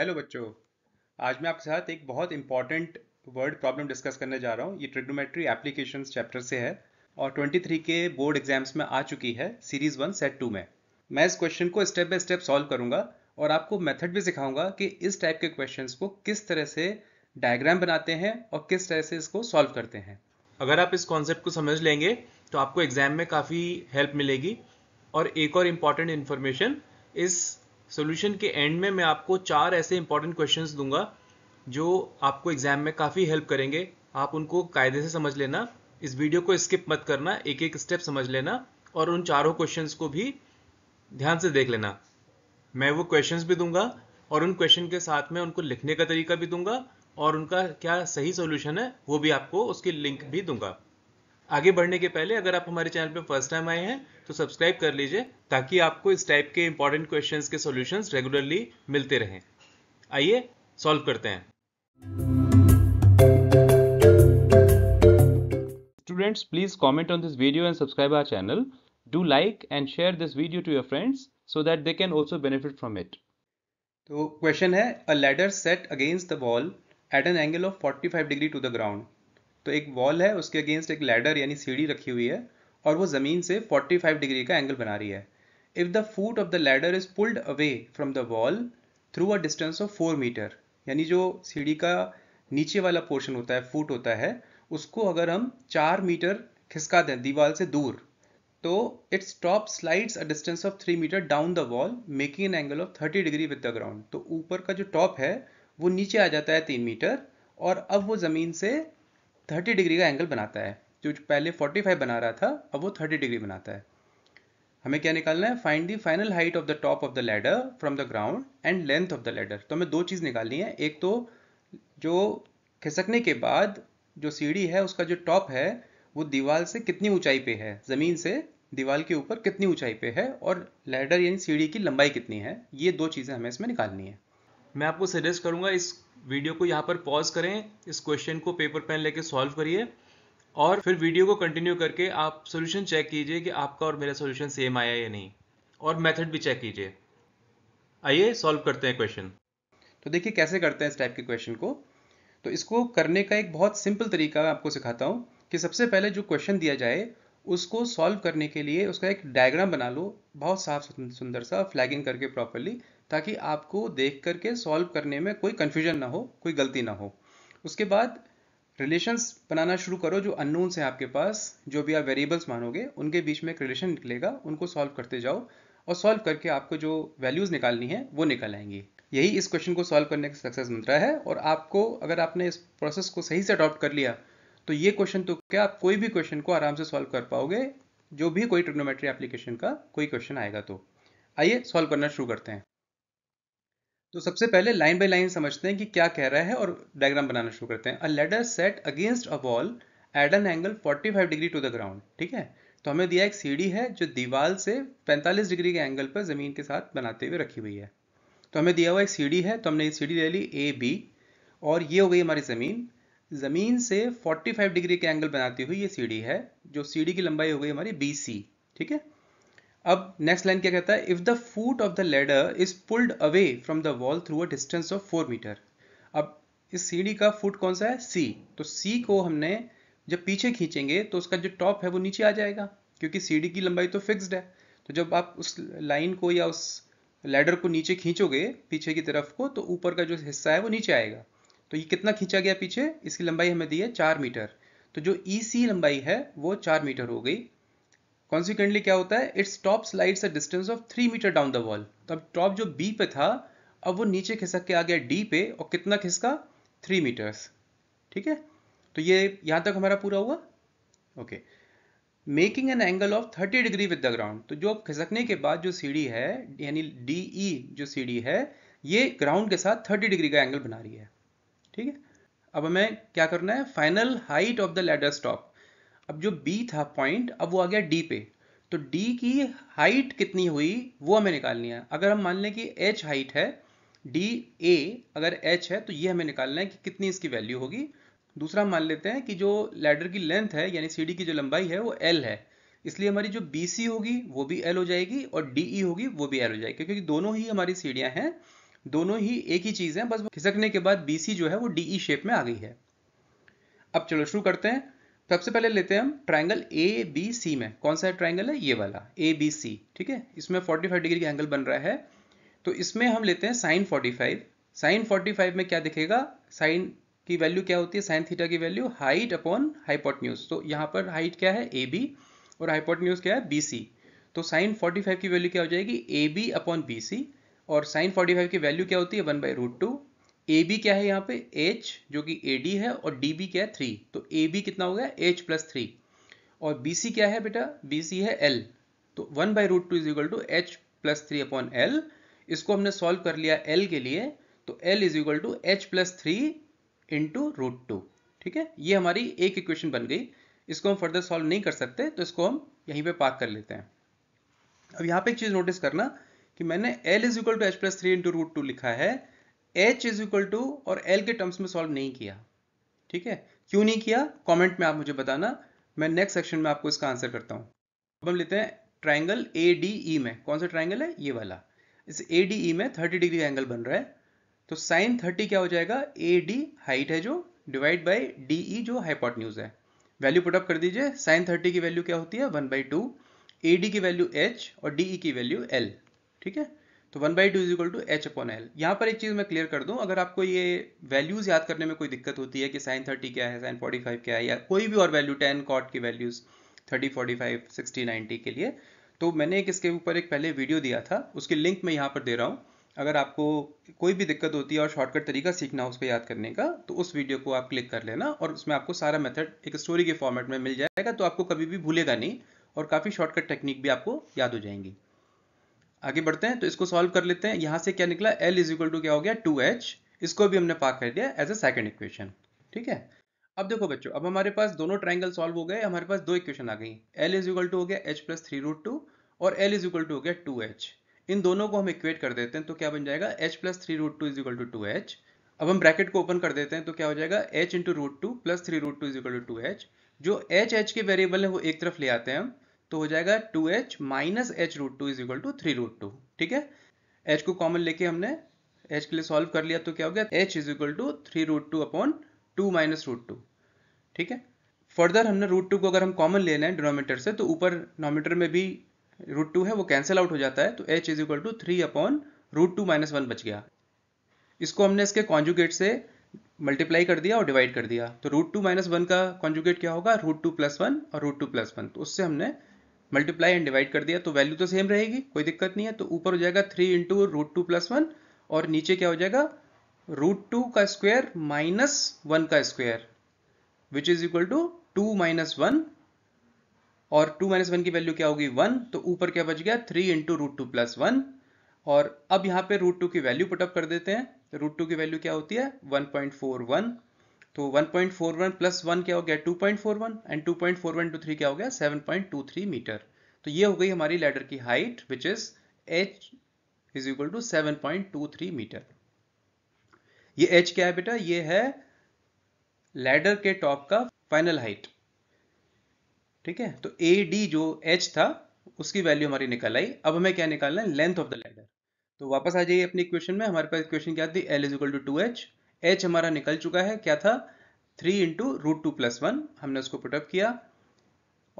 hello बच्चों आज मैं आपके साथ एक बहुत इंपॉर्टेंट वर्ड प्रॉब्लम डिस्कस करने जा रहा हूँ ये ट्रिग्नोमेट्री एप्लीकेशन चैप्टर से है और 23 के बोर्ड एग्जाम्स में आ चुकी है सीरीज वन सेट टू में मैं इस क्वेश्चन को स्टेप बाय स्टेप सॉल्व करूंगा और आपको मेथड भी सिखाऊंगा कि इस टाइप के क्वेश्चन को किस तरह से डायग्राम बनाते हैं और किस तरह से इसको सॉल्व करते हैं अगर आप इस कॉन्सेप्ट को समझ लेंगे तो आपको एग्जाम में काफ़ी हेल्प मिलेगी और एक और इम्पॉर्टेंट इन्फॉर्मेशन इस सोल्यूशन के एंड में मैं आपको चार ऐसे इंपॉर्टेंट क्वेश्चन दूंगा जो आपको एग्जाम में काफ़ी हेल्प करेंगे आप उनको कायदे से समझ लेना इस वीडियो को स्किप मत करना एक एक स्टेप समझ लेना और उन चारों क्वेश्चंस को भी ध्यान से देख लेना मैं वो क्वेश्चंस भी दूंगा और उन क्वेश्चन के साथ में उनको लिखने का तरीका भी दूंगा और उनका क्या सही सोल्यूशन है वो भी आपको उसकी लिंक भी दूंगा आगे बढ़ने के पहले अगर आप हमारे चैनल पर फर्स्ट टाइम आए हैं तो सब्सक्राइब कर लीजिए ताकि आपको इस टाइप के इंपॉर्टेंट क्वेश्चंस के सॉल्यूशंस रेगुलरली मिलते रहें आइए सॉल्व करते हैं students please comment on this video and subscribe our channel do like and share this video to your friends so that they can also benefit from it तो question है a ladder set against the wall at an angle of 45 degree to the ground तो एक wall है उसके against एक ladder यानी सीढ़ी रखी हुई है और वो ज़मीन से 45 डिग्री का एंगल बना रही है if the foot of the ladder is pulled away from the wall through a distance of four metre यानी जो सीढ़ी का नीचे वाला पोर्शन होता है फूट होता है उसको अगर हम चार मीटर खिसका दें दीवार से दूर तो its top slides a distance of three metre down the wall making an angle of thirty degree with the ground तो ऊपर का जो टॉप है वो नीचे आ जाता है तीन मीटर और अब वो ज़मीन से 30 डिग्री का एंगल बनाता है जो पहले 45 बना रहा था अब वो 30 डिग्री बनाता है हमें क्या निकालना है find the final height of the top of the ladder from the ground and length of the ladder तो हमें दो चीज़ निकालनी है एक तो जो खिसकने के बाद जो सीढ़ी है उसका जो टॉप है वो दीवार से कितनी ऊंचाई पे है ज़मीन से दीवार के ऊपर कितनी ऊंचाई पे है और लैडर यानी सीढ़ी की लंबाई कितनी है ये दो चीज़ें हमें इसमें निकालनी है मैं आपको सजेस्ट करूंगा इस वीडियो को यहाँ पर पॉज करें इस क्वेश्चन को पेपर पेन लेके सॉल्व करिए और फिर वीडियो को कंटिन्यू करके आप सोल्यूशन चेक कीजिए कि आपका और मेरा सॉल्यूशन सेम आया या नहीं और मेथड भी चेक कीजिए आइए सॉल्व करते हैं क्वेश्चन तो देखिए कैसे करते हैं इस टाइप के क्वेश्चन को तो इसको करने का एक बहुत सिंपल तरीका मैं आपको सिखाता हूँ कि सबसे पहले जो क्वेश्चन दिया जाए उसको सॉल्व करने के लिए उसका एक डायग्राम बना लो बहुत साफ सुंदर सा फ्लैगिंग करके प्रॉपरली ताकि आपको देख करके सॉल्व करने में कोई कन्फ्यूजन ना हो कोई गलती ना हो उसके बाद रिलेशंस बनाना शुरू करो जो अननोन्स हैं आपके पास जो भी आप वेरिएबल्स मानोगे उनके बीच में एक रिलेशन निकलेगा उनको सॉल्व करते जाओ और सॉल्व करके आपको जो वैल्यूज़ निकालनी है वो निकल आएंगी यही इस क्वेश्चन को सॉल्व करने का सक्सेस मंत्रा है और आपको अगर आपने इस प्रोसेस को सही से अडॉप्ट कर लिया तो ये क्वेश्चन तो क्या आप कोई भी क्वेश्चन को आराम से सॉल्व कर पाओगे जो भी कोई ट्रिग्नोमेट्री एप्लीकेशन का कोई क्वेश्चन आएगा तो आइए सॉल्व करना शुरू करते हैं तो सबसे पहले लाइन बाय लाइन समझते हैं कि क्या कह रहा है और डायग्राम बनाना शुरू करते हैं a ladder set against a wall at an angle 45 degree to the ground ठीक है तो हमें दिया एक सीढ़ी है जो दीवार से 45 डिग्री के एंगल पर ज़मीन के साथ बनाते हुए रखी हुई है तो हमें दिया हुआ एक सीढ़ी है तो हमने ये सीढ़ी ले ली ए बी और ये हो गई हमारी ज़मीन ज़मीन से 45 डिग्री के एंगल बनाती हुई ये सीढ़ी है जो सीढ़ी की लंबाई हो गई हमारी बी सी ठीक है अब नेक्स्ट लाइन क्या कहता है if the foot of the ladder is pulled away from the wall through a distance of four metre अब इस सीढ़ी का फुट कौन सा है सी तो सी को हमने जब पीछे खींचेंगे तो उसका जो टॉप है वो नीचे आ जाएगा क्योंकि सीढ़ी की लंबाई तो फिक्स्ड है तो जब आप उस लाइन को या उस लैडर को नीचे खींचोगे पीछे की तरफ को तो ऊपर का जो हिस्सा है वो नीचे आएगा तो ये कितना खींचा गया पीछे इसकी लंबाई हमें दी है चार मीटर तो जो ई e सी लंबाई है वो चार मीटर हो गई कॉन्सिक्वेंटली क्या होता है its top slides a distance of three metre down the wall तो अब टॉप जो बी पे था अब वो नीचे खिसक के आ गया डी पे और कितना खिसका थ्री मीटर्स ठीक है तो ये यहां तक हमारा पूरा हुआ okay making an angle of 30 degree with the ground तो जो खिसकने के बाद जो सीढ़ी है यानी डी ई e जो सीढ़ी है ये ग्राउंड के साथ 30 डिग्री का एंगल बना रही है ठीक है अब हमें क्या करना है final height of the ladder stop अब जो बी था पॉइंट अब वो आ गया डी पे तो डी की हाइट कितनी हुई वो हमें निकालनी है अगर हम मान लें कि एच हाइट है डी ए अगर एच है तो ये हमें निकालना है कि कितनी इसकी वैल्यू होगी दूसरा मान लेते हैं कि जो लैडर की लेंथ है यानी सीढ़ी की जो लंबाई है वो एल है इसलिए हमारी जो BC होगी वो भी एल हो जाएगी और DE होगी वो भी एल हो जाएगी क्योंकि दोनों ही हमारी सीढ़ियां हैं दोनों ही एक ही चीज़ है बस खिसकने के बाद BC जो है वो DE शेप में आ गई है अब चलो शुरू करते हैं सबसे पहले लेते हैं हम ट्राइंगल ए बी सी में कौन सा ट्राइंगल है ये वाला ए बी सी ठीक है इसमें 45 डिग्री का एंगल बन रहा है तो इसमें हम लेते हैं साइन 45 साइन 45 में क्या दिखेगा साइन की वैल्यू क्या होती है साइन थीटा की वैल्यू हाइट अपॉन हाइपोटन्यूज तो यहाँ पर हाइट क्या है ए बी और हाइपोटन्यूज क्या है बी सी तो साइन फाइव की वैल्यू क्या हो जाएगी A B upon B C और साइन फाइव की वैल्यू क्या होती है one by root two A B क्या है यहाँ पे एच जो कि ए डी है और डी बी क्या है थ्री तो ए बी कितना हो गया एच प्लस थ्री और बी सी क्या है बेटा बी सी है एल तो one by root two is equal to H plus three upon L इसको हमने सॉल्व कर लिया एल के लिए तो L is equal to H plus three into root two ठीक है ये हमारी एक इक्वेशन बन गई इसको हम फर्दर सॉल्व नहीं कर सकते तो इसको हम यहीं पे पार्क कर लेते हैं अब यहाँ पे एक चीज़ नोटिस करना कि मैंने L is equal to H plus three into root two लिखा है एच इज इक्वल टू और एल के टर्म्स में सॉल्व नहीं किया ठीक है क्यों नहीं किया कमेंट में आप मुझे बताना मैं नेक्स्ट सेक्शन में आपको इसका आंसर करता हूं अब हम लेते हैं ट्राइंगल ए डी ई में कौन सा ट्राइंगल है ये वाला इस ए डी ई में 30 डिग्री एंगल बन रहा है तो साइन 30 क्या हो जाएगा ए डी हाइट है जो डिवाइड बाई डी ई जो हाइपोटन्यूज है वैल्यू पुटअप कर दीजिए साइन थर्टी की वैल्यू क्या होती है one by two A D की वैल्यू एच और डी ई e की वैल्यू एल ठीक है तो one by two is equal to H upon L यहाँ पर एक चीज़ मैं क्लियर कर दूँ अगर आपको ये वैल्यूज़ याद करने में कोई दिक्कत होती है कि साइन थर्टी क्या है साइन फोर्टी फाइव क्या है या कोई भी और वैल्यू टेन कॉट की values thirty forty five sixty ninety के लिए तो मैंने एक इसके ऊपर एक पहले वीडियो दिया था उसकी लिंक मैं यहाँ पर दे रहा हूँ अगर आपको कोई भी दिक्कत होती है और शॉर्टकट तरीका सीखना हो उसको याद करने का तो उस वीडियो को आप क्लिक कर लेना और उसमें आपको सारा मेथड एक स्टोरी के फॉर्मेट में मिल जाएगा तो आपको कभी भी भूलेगा नहीं और काफ़ी शॉर्टकट टेक्निक भी आपको याद हो जाएंगी आगे बढ़ते हैं तो इसको सॉल्व कर लेते हैं यहां से क्या निकला एल इज इक्वल टू क्या हो गया टू एच इसको भी हमने पाक कर दिया एज ए सेकेंड इक्वेशन ठीक है अब देखो बच्चों अब हमारे पास दोनों ट्राइंगल सॉल्व हो गए हमारे पास दो इक्वेशन आ गई एल इज इक्वल टू हो गया H plus three root two और एल इज इक्वल टू हो गया टू एच इन दोनों को हम इक्वेट कर देते हैं तो क्या बन जाएगा H plus three root two is equal to two H अब हम ब्रैकेट को ओपन कर देते हैं तो क्या हो जाएगा H into root two plus three root two is equal to two H जो एच एच के वेरिएबल है वो एक तरफ ले आते हैं हम तो हो जाएगा two H minus H root two is equal to three root two ठीक है एच को कॉमन लेके हमने एच के लिए सॉल्व कर लिया तो क्या हो गया H is equal to three root two upon two minus root two ठीक है फर्दर हमने रूट टू को अगर हम कॉमन लेना है डिनोमीटर से तो ऊपर नोमीटर में भी रूट टू है वो कैंसिल आउट हो जाता है तो H is equal to three upon root two minus one बच गया इसको हमने इसके कॉन्जुगेट से मल्टीप्लाई कर दिया और डिवाइड कर दिया तो रूट टू माइनस वन का कॉन्जुगेट क्या होगा रूट टू प्लस वन और रूट टू प्लस वन तो उससे हमने मल्टीप्लाई एंड डिवाइड कर दिया तो वैल्यू तो सेम रहेगी कोई दिक्कत नहीं है तो ऊपर हो जाएगा three into root two plus one और नीचे क्या हो जाएगा रूट टू का स्क्वायर माइनस वन का square which is equal to two minus one और टू माइनस वन की वैल्यू क्या होगी वन तो ऊपर क्या बच गया three into root two plus one और अब यहाँ पे रूट टू की वैल्यू पुटअप कर देते हैं रूट टू की वैल्यू क्या होती है वन पॉइंट फोर वन तो 1.41 प्लस वन क्या हो गया 2.41 एंड 2.41 इनटू 3 क्या हो गया 7.23 मीटर तो ये हो गई हमारी लैडर की height which is H is equal to 7.23 metre ये एच क्या है बेटा ये है लैडर के टॉप का फाइनल हाइट ठीक है तो ए डी जो एच था उसकी वैल्यू हमारी निकल आई अब हमें क्या निकालना है लेंथ ऑफ द लैडर तो वापस आ जाइए अपने क्वेश्चन में हमारे पास क्वेश्चन क्या थी L is equal to two H H हमारा निकल चुका है क्या था three into root two plus one हमने उसको पुटअप किया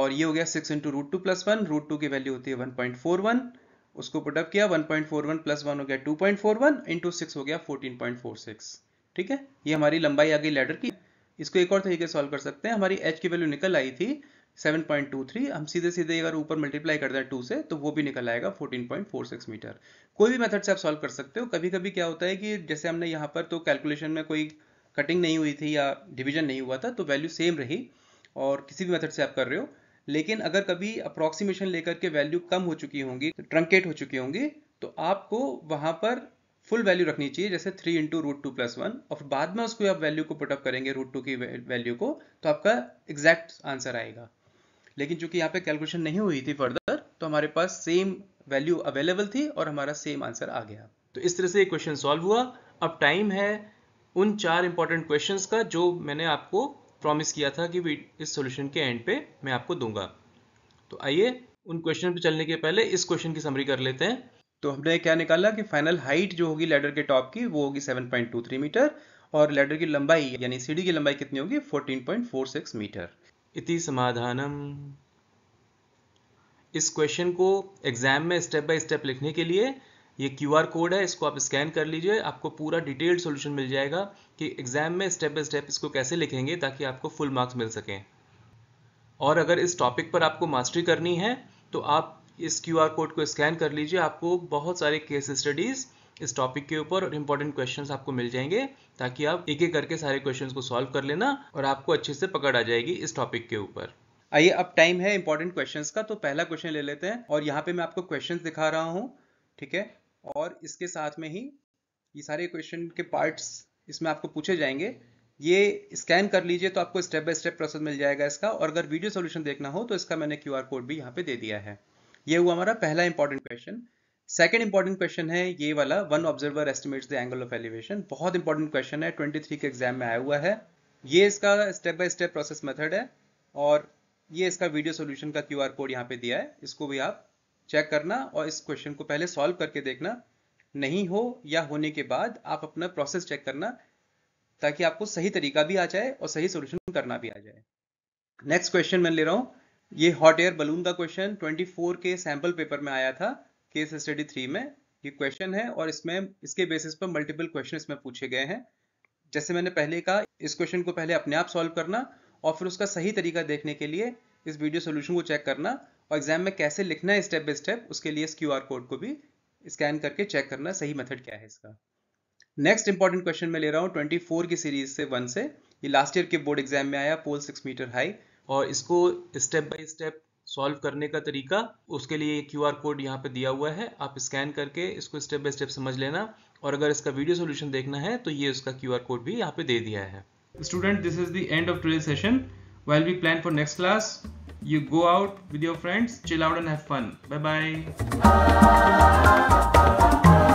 और ये हो गया six into root two plus one root two की वैल्यू होती है वन पॉइंट फोर वन उसको पुटअप किया one point four one plus one हो गया two point four one into six हो गया फोर्टीन पॉइंट फोर सिक्स ठीक है ये हमारी लंबाई आ गई लेडर की इसको एक और तरीके सॉल्व कर सकते हैं हमारी एच की वैल्यू निकल आई थी सेवन पॉइंट टू थ्री हम सीधे सीधे अगर ऊपर मल्टीप्लाई कर दें टू से तो वो भी निकल आएगा fourteen point four six metre कोई भी मेथड से आप सॉल्व कर सकते हो कभी कभी क्या होता है कि जैसे हमने यहाँ पर तो कैलकुलेशन में कोई कटिंग नहीं हुई थी या डिवीजन नहीं हुआ था तो वैल्यू सेम रही और किसी भी मेथड से आप कर रहे हो लेकिन अगर कभी अप्रॉक्सीमेशन लेकर के वैल्यू कम हो चुकी होंगी ट्रंकेट हो चुकी होंगी तो आपको वहाँ पर फुल वैल्यू रखनी चाहिए जैसे three into root two plus one और बाद में उसको आप वैल्यू को पुटअप करेंगे रूट टू की वैल्यू को तो आपका एग्जैक्ट आंसर आएगा लेकिन चूंकि यहाँ पे कैलकुलेशन नहीं हुई थी फर्दर तो हमारे पास सेम वैल्यू अवेलेबल थी और हमारा सेम आंसर आ गया तो इस तरह से ये क्वेश्चन सॉल्व हुआ अब टाइम है उन चार इंपॉर्टेंट क्वेश्चन का जो मैंने आपको प्रॉमिस किया था कि इस सोल्यूशन के एंड पे मैं आपको दूंगा तो आइए उन क्वेश्चन पे चलने के पहले इस क्वेश्चन की समरी कर लेते हैं तो हमने क्या निकाला कि फाइनल हाइट जो होगी लैडर के टॉप की वो होगी 7.23 मीटर और लैडर की लंबाई यानी सीढ़ी की लंबाई कितनी होगी 14.46 मीटर इति समाधानम इस क्वेश्चन को एग्जाम में स्टेप बाय स्टेप लिखने के लिए ये क्यू आर कोड है इसको आप स्कैन कर लीजिए आपको पूरा डिटेल्ड सोल्यूशन मिल जाएगा कि एग्जाम में स्टेप बाय स्टेप इसको कैसे लिखेंगे ताकि आपको फुल मार्क्स मिल सकें और अगर इस टॉपिक पर आपको मास्टरी करनी है तो आप इस क्यू आर कोड को स्कैन कर लीजिए आपको बहुत सारे केस स्टडीज़ इस टॉपिक के ऊपर और इंपॉर्टेंट क्वेश्चंस आपको मिल जाएंगे ताकि आप एक एक करके सारे क्वेश्चन को सॉल्व कर लेना और आपको अच्छे से पकड़ आ जाएगी इस टॉपिक के ऊपर आइए अब टाइम है इंपॉर्टेंट क्वेश्चन का तो पहला क्वेश्चन ले लेते हैं और यहाँ पे मैं आपको क्वेश्चन दिखा रहा हूँ ठीक है और इसके साथ में ही ये सारे क्वेश्चन के पार्ट्स इसमें आपको पूछे जाएंगे ये स्कैन कर लीजिए तो आपको स्टेप बाय स्टेप प्रोसेस मिल जाएगा इसका और अगर वीडियो सॉल्यूशन देखना हो तो इसका मैंने क्यूआर कोड भी यहाँ पे दे दिया है ये हुआ हमारा पहला important question second important question है ये वाला one observer estimates the angle of elevation बहुत इंपॉर्टेंट क्वेश्चन है 23 के एग्जाम में आया हुआ है ये इसका step by step process method है और ये इसका वीडियो सोल्यूशन का क्यू कोड यहाँ पे दिया है इसको भी आप चेक करना और इस क्वेश्चन को पहले सॉल्व करके देखना नहीं हो या होने के बाद आप अपना प्रोसेस चेक करना ताकि आपको सही तरीका भी आ जाए और सही सोल्यूशन करना भी आ जाए नेक्स्ट क्वेश्चन मैं ले रहा हूँ ये हॉट एयर बलून का क्वेश्चन 24 के सैंपल पेपर में आया था केस स्टडी थ्री में ये क्वेश्चन है और इसमें इसके बेसिस पर मल्टीपल क्वेश्चन इसमें पूछे गए हैं जैसे मैंने पहले कहा इस क्वेश्चन को पहले अपने आप सॉल्व करना और फिर उसका सही तरीका देखने के लिए इस वीडियो सोल्यूशन को चेक करना और एग्जाम में कैसे लिखना है स्टेप बाय स्टेप उसके लिए इस क्यू कोड को भी स्कैन करके चेक करना सही मेथड क्या है इसका नेक्स्ट इंपॉर्टेंट क्वेश्चन मैं ले रहा हूँ 24 की सीरीज से वन से ये लास्ट ईयर के बोर्ड एग्जाम में आया पोल सिक्स मीटर हाई और इसको स्टेप बाई स्टेप सॉल्व करने का तरीका उसके लिए क्यू आर कोड यहाँ पे दिया हुआ है आप स्कैन करके इसको स्टेप बाय स्टेप समझ लेना और अगर इसका वीडियो सोल्यूशन देखना है तो ये उसका क्यू आर कोड भी यहाँ पे दे दिया है student this is the end of today session well we plan for next class you go out with your friends chill out and have fun bye bye